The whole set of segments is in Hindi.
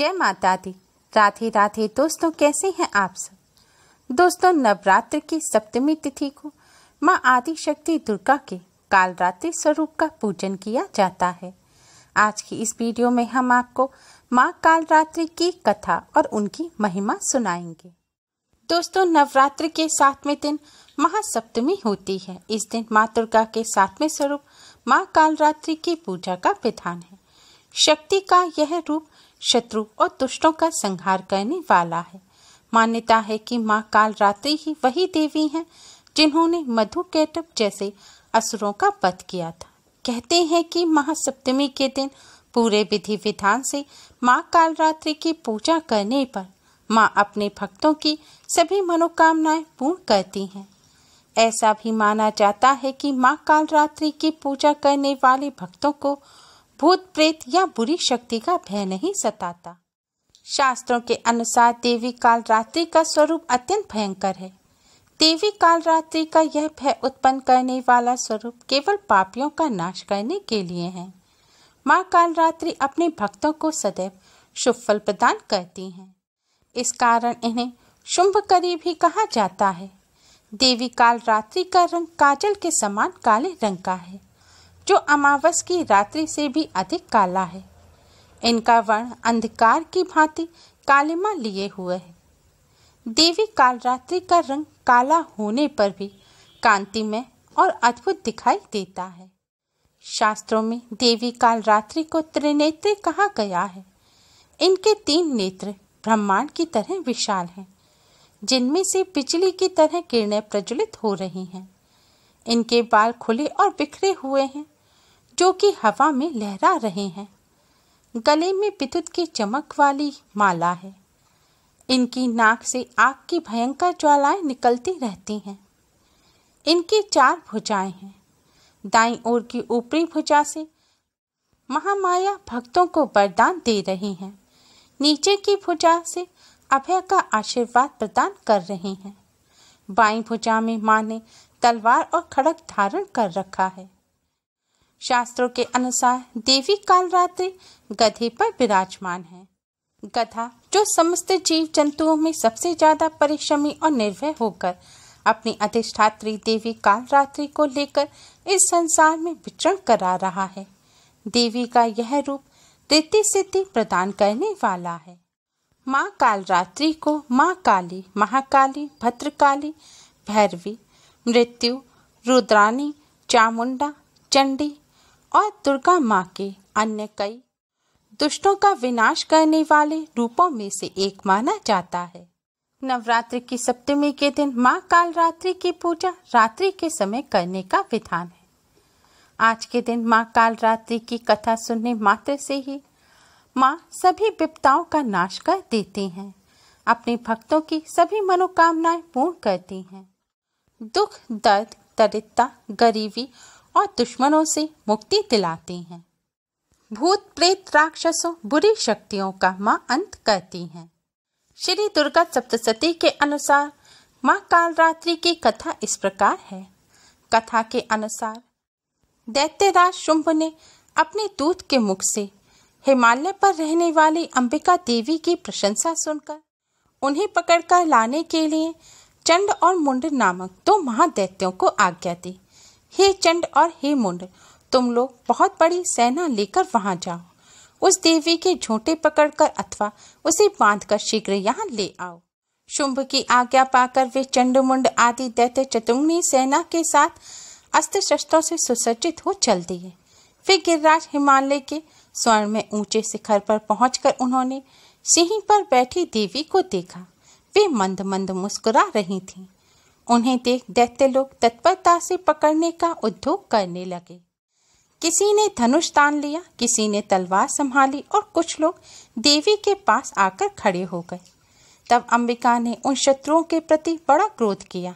जय माता दी राधे राधे दोस्तों कैसे हैं आप सब दोस्तों नवरात्र की सप्तमी तिथि को माँ आदिशक्ति दुर्गा के कालरात्रि स्वरूप का पूजन किया जाता है आज की इस वीडियो में हम आपको माँ कालरात्रि की कथा और उनकी महिमा सुनाएंगे दोस्तों नवरात्र के सातवें दिन महासप्तमी होती है इस दिन माँ दुर्गा के सातवें स्वरूप माँ कालरात्रि की पूजा का विधान है शक्ति का यह रूप शत्रु और दुष्टों का संहार करने वाला है मान्यता है कि माँ काल रात्रि ही वही देवी हैं जिन्होंने मधु कैटअप जैसे असुरों का वध किया था कहते हैं कि महासप्तमी के दिन पूरे विधि विधान से माँ रात्रि की पूजा करने पर माँ अपने भक्तों की सभी मनोकामनाएं पूर्ण करती हैं ऐसा भी माना जाता है कि माँ रात्रि की पूजा करने वाले भक्तों को भूत प्रेत या बुरी शक्ति का भय नहीं सताता शास्त्रों के अनुसार देवी काल रात्रि का स्वरूप अत्यंत भयंकर है देवी काल रात्रि का यह भय उत्पन्न करने वाला स्वरूप केवल पापियों का नाश करने के लिए है माँ कालरात्रि अपने भक्तों को सदैव शुभ फल प्रदान करती हैं इस कारण इन्हें शुंभ करी भी कहा जाता है देवी काल रात्रि का रंग काजल के समान काले रंग का है जो अमावस की रात्रि से भी अधिक काला है इनका वर्ण अंधकार की भांति कालिमा लिए हुए है देवी कालरात्रि का रंग काला होने पर भी कांतिमय और अद्भुत दिखाई देता है शास्त्रों में देवी कालरात्रि को त्रिनेत्री कहा गया है इनके तीन नेत्र ब्रह्मांड की तरह विशाल हैं जिनमें से बिजली की तरह किरणें प्रज्वलित हो रही हैं इनके बाल खुले और बिखरे हुए हैं जो कि हवा में लहरा रहे हैं गले में विद्युत की चमक वाली माला है इनकी नाक से आग की भयंकर ज्वालाएं निकलती रहती हैं इनकी चार भुजाएं हैं दाई ओर की ऊपरी भुजा से महामाया भक्तों को वरदान दे रही हैं नीचे की भुजा से अभय का आशीर्वाद प्रदान कर रही हैं बाई भुजा में माँ ने तलवार और खड़क धारण कर रखा है शास्त्रों के अनुसार देवी कालरात्रि गधे पर विराजमान है गधा जो समस्त जीव जंतुओं में सबसे ज्यादा परिश्रमी और निर्भय होकर अपनी अधिष्ठात्री देवी कालरात्रि को लेकर इस संसार में विचरण करा रहा है देवी का यह रूप रीति सिद्धि प्रदान करने वाला है माँ कालरात्रि को माँ काली महाकाली भद्रकाली भैरवी मृत्यु रुद्रानी चामुंडा चंडी और दुर्गा माँ के अन्य कई दुष्टों का विनाश करने वाले रूपों में से एक माना जाता है नवरात्रि की सप्तमी के दिन माँ कालरात्रि की पूजा रात्रि के समय करने का विधान है आज के दिन माँ कालरात्रि की कथा सुनने मात्र से ही माँ सभी विपताओं का नाश कर देती हैं अपने भक्तों की सभी मनोकामनाएं पूर्ण करती हैं दुख दर्द दरिद्रता गरीबी और दुश्मनों से मुक्ति दिलाते हैं भूत प्रेत राक्षसों बुरी शक्तियों का माँ अंत करती हैं श्री दुर्गा सप्तशती के अनुसार माँ कालरात्रि की कथा इस प्रकार है कथा के अनुसार दैत्यराज शुंभ ने अपने दूत के मुख से हिमालय पर रहने वाली अंबिका देवी की प्रशंसा सुनकर उन्हें पकड़कर लाने के लिए चंड और मुंड नामक दो महादैत्यों को आज्ञा दी हे चंड और हे मुंड तुम लोग बहुत बड़ी सेना लेकर वहां जाओ उस देवी के झोंटे पकड़कर अथवा उसे बांधकर शीघ्र यहाँ ले आओ शुंभ की आज्ञा पाकर वे चंड मुंड आदि दैत्य चतुर्णी सेना के साथ अस्त्र शस्त्रों से सुसज्जित हो चल दिए वे गिरिराज हिमालय के स्वर्ण में ऊंचे शिखर पर पहुंचकर उन्होंने सिंह पर बैठी देवी को देखा वे मंद मंद मुस्कुरा रही थीं। उन्हें देख दैत्य लोग तत्परता से पकड़ने का उद्योग करने लगे किसी ने धनुष तान लिया किसी ने तलवार संभाली और कुछ लोग देवी के पास आकर खड़े हो गए तब अंबिका ने उन शत्रुओं के प्रति बड़ा क्रोध किया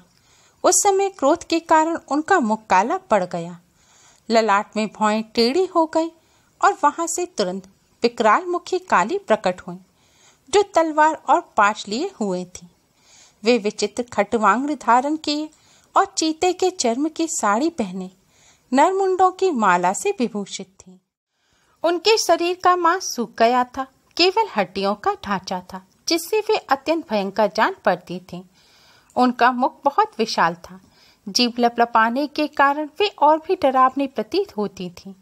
उस समय क्रोध के कारण उनका मुख काला पड़ गया ललाट में भौएं टेढ़ी हो गई और वहां से तुरंत विकराल मुखी काली प्रकट हुई जो तलवार और पाच लिए हुए थी वे विचित्र खटवांग धारण किए और चीते के चर्म की साड़ी पहने नरमुंडों की माला से विभूषित थी उनके शरीर का मांस सूख गया था केवल हड्डियों का ढांचा था जिससे वे अत्यंत भयंकर जान पड़ती थी उनका मुख बहुत विशाल था जीप लपलपाने के कारण वे और भी डरावनी प्रतीत होती थीं।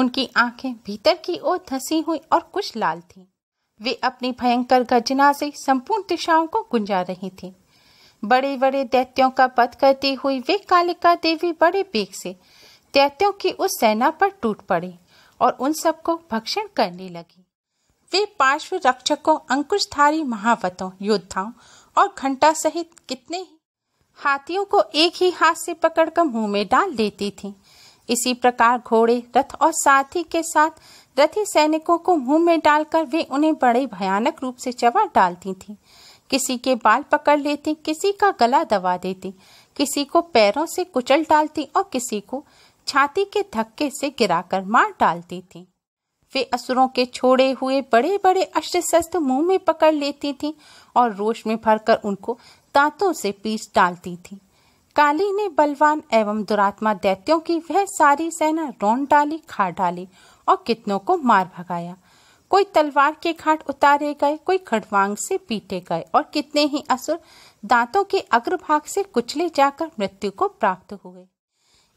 उनकी आंखें भीतर की ओर धसी हुई और कुछ लाल थीं। वे अपनी भयंकर गर्जना से संपूर्ण दिशाओं को गुंजा रही थी बड़े बड़े दैत्यों का पथ करती हुई वे कालिका देवी बड़े बेग से दैत्यों की उस सेना पर टूट पड़ी और उन सबको भक्षण करने लगी वे पार्श्व रक्षकों अंकुशधारी महावतों योद्धाओं और घंटा सहित कितने ही हाथियों को एक ही हाथ से पकड़कर मुंह में डाल लेती थीं। इसी प्रकार घोड़े रथ और साथी के साथ रथी सैनिकों को मुंह में डालकर वे उन्हें बड़े भयानक रूप से चबा डालती थीं किसी के बाल पकड़ लेती किसी का गला दबा देती किसी को पैरों से कुचल डालती और किसी को छाती के धक्के से गिराकर मार डालती थी वे असुरों के छोड़े हुए बड़े बड़े अस्त्र शस्त्र मुंह में पकड़ लेती थीं और रोष में भरकर उनको दांतों से पीस डालती थीं काली ने बलवान एवं दुरात्मा दैत्यों की वह सारी सेना रोन डाली खा डाली और कितनों को मार भगाया कोई तलवार के घाट उतारे गए कोई खड़वांग से पीटे गए और कितने ही असुर दांतों के अग्रभाग से कुचले जाकर मृत्यु को प्राप्त हुए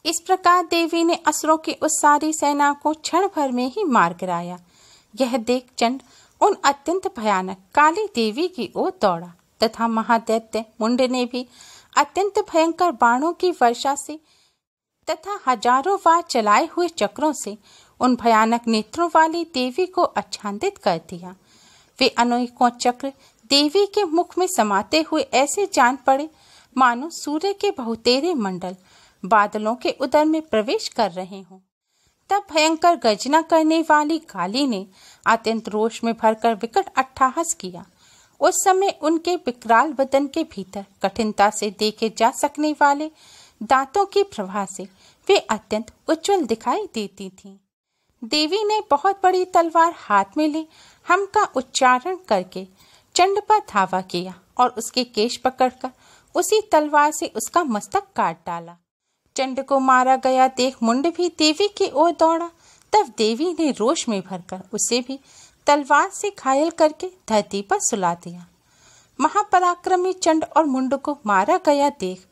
इस प्रकार देवी ने असुरों की उस सारी सेना को क्षण भर में ही मार गिराया यह देख चंड उन अत्यंत भयानक काली देवी की ओर दौड़ा तथा महादैत्य मुंड ने भी अत्यंत भयंकर बाणों की वर्षा से तथा हजारों बार चलाए हुए चक्रों से उन भयानक नेत्रों वाली देवी को आच्छादित कर दिया वे अनेकों चक्र देवी के मुख में समाते हुए ऐसे जान पड़े मानो सूर्य के बहुतेरे मंडल बादलों के उदर में प्रवेश कर रहे हों तब भयंकर गर्जना करने वाली काली ने अत्यंत रोष में भरकर विकट अट्ठाहस किया उस समय उनके विकराल बदन के भीतर कठिनता से देखे जा सकने वाले दांतों की प्रभा से वे अत्यंत उज्जवल दिखाई देती थीं। देवी ने बहुत बड़ी तलवार हाथ में ली हम का उच्चारण करके चंड पर धावा किया और उसके केश पकड़कर उसी तलवार से उसका मस्तक काट डाला चंड को मारा गया देख मुंड भी देवी की ओर दौड़ा तब देवी ने रोष में भरकर उसे भी तलवार से घायल करके धरती पर सुला दिया महापराक्रमी चंड और मुंड को मारा गया देख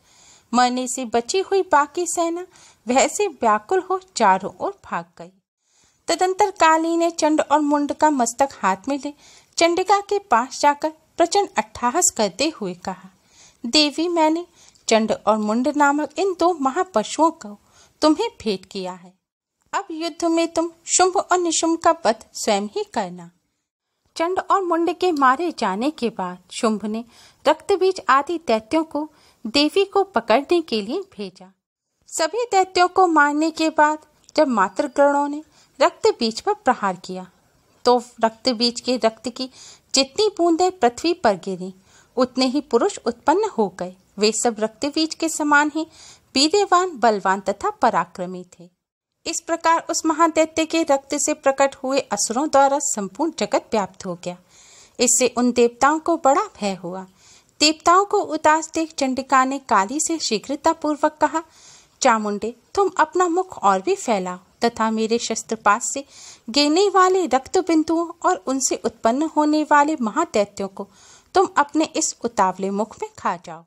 मरने से बची हुई बाकी सेना वैसे व्याकुल हो चारों ओर भाग गई तदंतर काली ने चंड और मुंड का मस्तक हाथ में ले चंडिका के पास जाकर प्रचंड अट्ठाहस करते हुए कहा देवी मैंने चंड और मुंड नामक इन दो महापशुओं को तुम्हें भेंट किया है अब युद्ध में तुम शुंभ और निशुंभ का वध स्वयं ही करना चंड और मुंड के मारे जाने के बाद शुंभ ने रक्त बीज आदि दैत्यों को देवी को पकड़ने के लिए भेजा सभी दैत्यों को मारने के बाद जब मातृगणों ने रक्त बीज पर प्रहार किया तो रक्त बीज के रक्त की जितनी बूंदें पृथ्वी पर गिरी उतने ही पुरुष उत्पन्न हो गए वे सब रक्त बीज के समान ही वीरवान बलवान तथा पराक्रमी थे इस प्रकार उस महादैत्य के रक्त से प्रकट हुए असुरों द्वारा संपूर्ण जगत व्याप्त हो गया इससे उन देवताओं को बड़ा भय हुआ देवताओं को उदास देख चंडिका ने काली से शीघ्रता पूर्वक कहा चामुंडे तुम अपना मुख और भी फैलाओ तथा मेरे शस्त्र पास से गिरने वाले रक्त बिंदुओं और उनसे उत्पन्न होने वाले महादैत्यों को तुम अपने इस उतावले मुख में खा जाओ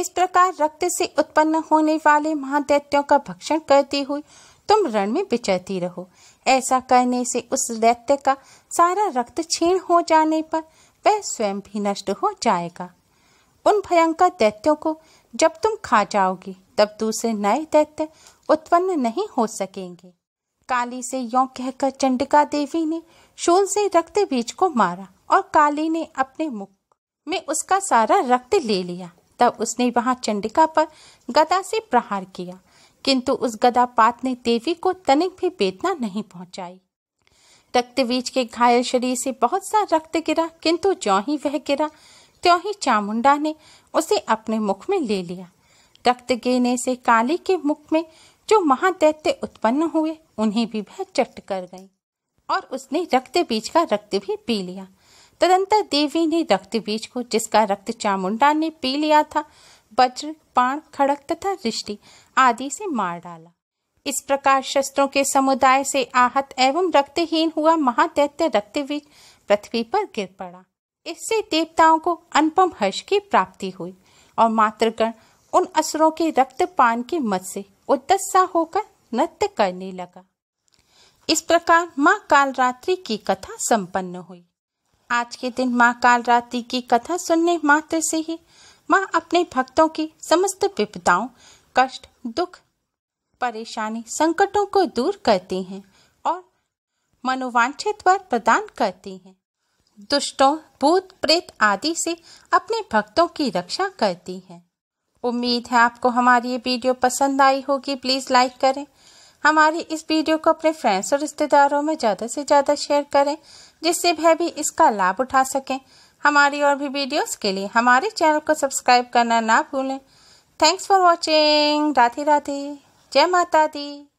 इस प्रकार रक्त से उत्पन्न होने वाले महादैत्यों का भक्षण करती हुई तुम रण में बिचरती रहो ऐसा करने से उस दैत्य का सारा रक्त छीण हो जाने पर वह स्वयं भी नष्ट हो जाएगा उन भयंकर दैत्यों को जब तुम खा जाओगी तब दूसरे नए दैत्य उत्पन्न नहीं हो सकेंगे काली से यौ कहकर चंडिका देवी ने शूल से रक्त बीज को मारा और काली ने अपने मुख में उसका सारा रक्त ले लिया तब उसने वहां चंडिका पर गदा से प्रहार किया किंतु उस गदापात ने देवी को तनिक भी वेदना नहीं पहुंचाई रक्तवीज के घायल शरीर से बहुत सा रक्त गिरा किंतु ज्यों ही वह गिरा त्यों ही चामुंडा ने उसे अपने मुख में ले लिया रक्त गिरने से काली के मुख में जो महादैत्य उत्पन्न हुए उन्हें भी वह चट कर गई और उसने रक्त बीज का रक्त भी पी लिया तदंतर देवी ने रक्त बीज को जिसका रक्त चामुंडा ने पी लिया था वज्र पाण खड़क तथा रिष्टि आदि से मार डाला इस प्रकार शस्त्रों के समुदाय से आहत एवं रक्तहीन हुआ महादैत्य रक्तवीज पृथ्वी पर गिर पड़ा इससे देवताओं को अनुपम हर्ष की प्राप्ति हुई और मातृगण उन असुरों के रक्तपान के मत से उदस्सा होकर नृत्य करने लगा इस प्रकार माँ कालरात्रि की कथा संपन्न हुई आज के दिन माँ कालरात्रि की कथा सुनने मात्र से ही माँ अपने भक्तों की समस्त विपदाओं कष्ट दुख परेशानी संकटों को दूर करती हैं और मनोवांछित वर प्रदान करती हैं दुष्टों भूत प्रेत आदि से अपने भक्तों की रक्षा करती हैं उम्मीद है आपको हमारी ये वीडियो पसंद आई होगी प्लीज़ लाइक करें हमारी इस वीडियो को अपने फ्रेंड्स और रिश्तेदारों में ज़्यादा से ज़्यादा शेयर करें जिससे वह भी इसका लाभ उठा सकें हमारी और भी वीडियोस के लिए हमारे चैनल को सब्सक्राइब करना ना भूलें Thanks for watching. Rati Rati. Jai Mata Di.